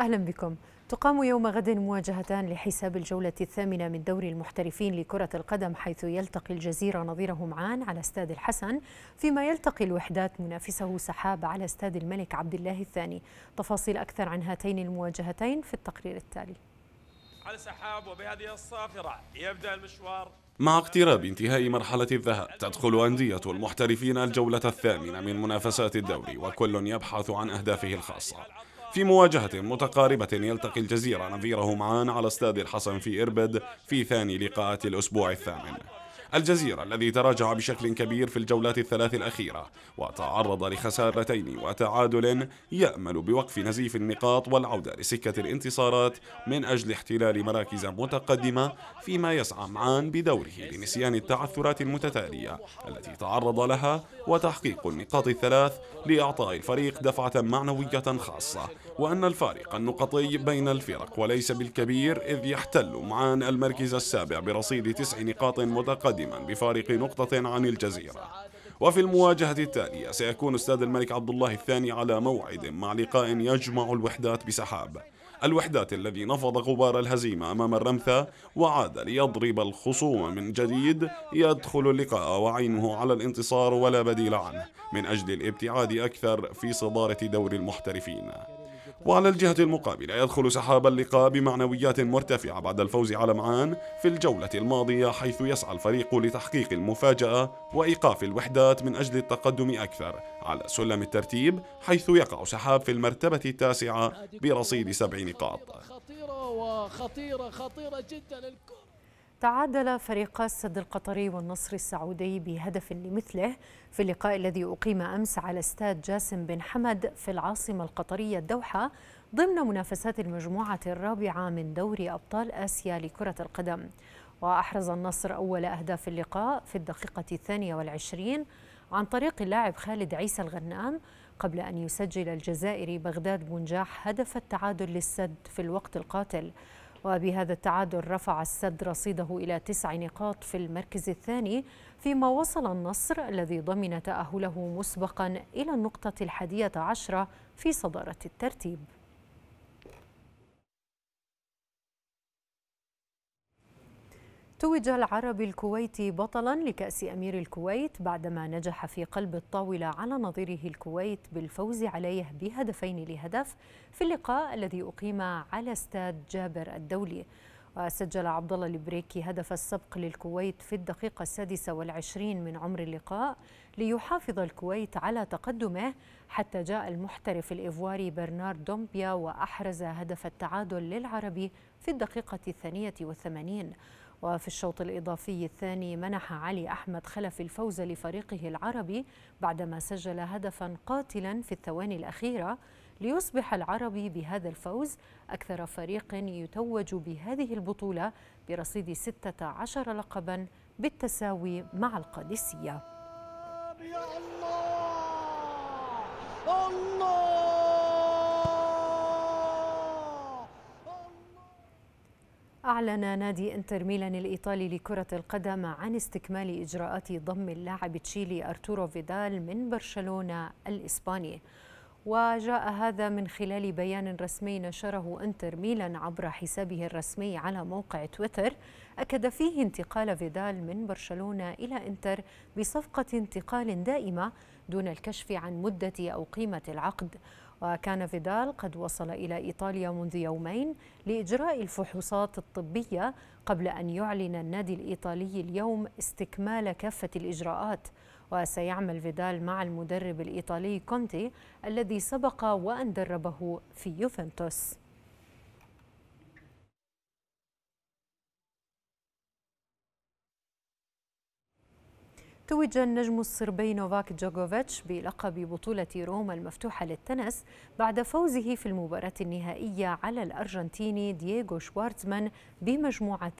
أهلا بكم تقام يوم غد مواجهتان لحساب الجولة الثامنة من دوري المحترفين لكرة القدم حيث يلتقي الجزيرة نظيره معان على استاد الحسن فيما يلتقي الوحدات منافسه سحاب على استاد الملك عبد الله الثاني تفاصيل أكثر عن هاتين المواجهتين في التقرير التالي على سحاب وبهذه الصافرة يبدأ المشوار مع اقتراب انتهاء مرحلة الذهاب تدخل أندية المحترفين الجولة الثامنة من منافسات الدوري وكل يبحث عن أهدافه الخاصة في مواجهة متقاربة يلتقي الجزيرة نظيره معان على استاد الحسن في إربد في ثاني لقاءات الأسبوع الثامن الجزيرة الذي تراجع بشكل كبير في الجولات الثلاث الأخيرة وتعرض لخسارتين وتعادل يأمل بوقف نزيف النقاط والعودة لسكة الانتصارات من أجل احتلال مراكز متقدمة فيما يسعى معان بدوره لنسيان التعثرات المتتالية التي تعرض لها وتحقيق النقاط الثلاث لإعطاء الفريق دفعة معنوية خاصة وأن الفارق النقطي بين الفرق وليس بالكبير إذ يحتل معان المركز السابع برصيد تسع نقاط متقدمة قادما بفارق نقطة عن الجزيرة وفي المواجهة التالية سيكون أستاذ الملك عبد الله الثاني على موعد مع لقاء يجمع الوحدات بسحاب الوحدات الذي نفض غبار الهزيمة أمام الرمثة وعاد ليضرب الخصوم من جديد يدخل اللقاء وعينه على الانتصار ولا بديل عنه من أجل الابتعاد أكثر في صدارة دور المحترفين وعلى الجهة المقابلة يدخل سحاب اللقاء بمعنويات مرتفعة بعد الفوز على معان في الجولة الماضية حيث يسعى الفريق لتحقيق المفاجأة وإيقاف الوحدات من أجل التقدم أكثر على سلم الترتيب حيث يقع سحاب في المرتبة التاسعة برصيد سبع نقاط خطيرة وخطيرة خطيرة جدا تعادل فريقا السد القطري والنصر السعودي بهدف لمثله في اللقاء الذي أقيم أمس على استاد جاسم بن حمد في العاصمة القطرية الدوحة ضمن منافسات المجموعة الرابعة من دوري أبطال آسيا لكرة القدم وأحرز النصر أول أهداف اللقاء في الدقيقة الثانية والعشرين عن طريق اللاعب خالد عيسى الغنام قبل أن يسجل الجزائري بغداد بنجاح هدف التعادل للسد في الوقت القاتل وبهذا التعادل رفع السد رصيده إلى تسع نقاط في المركز الثاني فيما وصل النصر الذي ضمن تأهله مسبقا إلى النقطة الحادية عشرة في صدارة الترتيب توج العربي الكويتي بطلا لكأس أمير الكويت بعدما نجح في قلب الطاولة على نظيره الكويت بالفوز عليه بهدفين لهدف في اللقاء الذي أقيم على استاد جابر الدولي وسجل عبد الله البريكي هدف السبق للكويت في الدقيقة السادسة والعشرين من عمر اللقاء ليحافظ الكويت على تقدمه حتى جاء المحترف الإيفواري برنارد دومبيا وأحرز هدف التعادل للعربي في الدقيقة الثانية والثمانين وفي الشوط الإضافي الثاني منح علي أحمد خلف الفوز لفريقه العربي بعدما سجل هدفا قاتلا في الثواني الأخيرة ليصبح العربي بهذا الفوز أكثر فريق يتوج بهذه البطولة برصيد 16 لقبا بالتساوي مع القادسية أعلن نادي إنتر ميلان الإيطالي لكرة القدم عن استكمال إجراءات ضم اللاعب تشيلي أرتورو فيدال من برشلونة الإسباني وجاء هذا من خلال بيان رسمي نشره انتر ميلان عبر حسابه الرسمي على موقع تويتر أكد فيه انتقال فيدال من برشلونة إلى انتر بصفقة انتقال دائمة دون الكشف عن مدة أو قيمة العقد وكان فيدال قد وصل إلى إيطاليا منذ يومين لإجراء الفحوصات الطبية قبل أن يعلن النادي الإيطالي اليوم استكمال كافة الإجراءات وسيعمل فيدال مع المدرب الإيطالي كونتي الذي سبق وأن دربه في يوفنتوس توج النجم الصربي نوفاك جوكوفيتش بلقب بطولة روما المفتوحة للتنس بعد فوزه في المباراة النهائية على الأرجنتيني دييغو شوارتزمان بمجموعة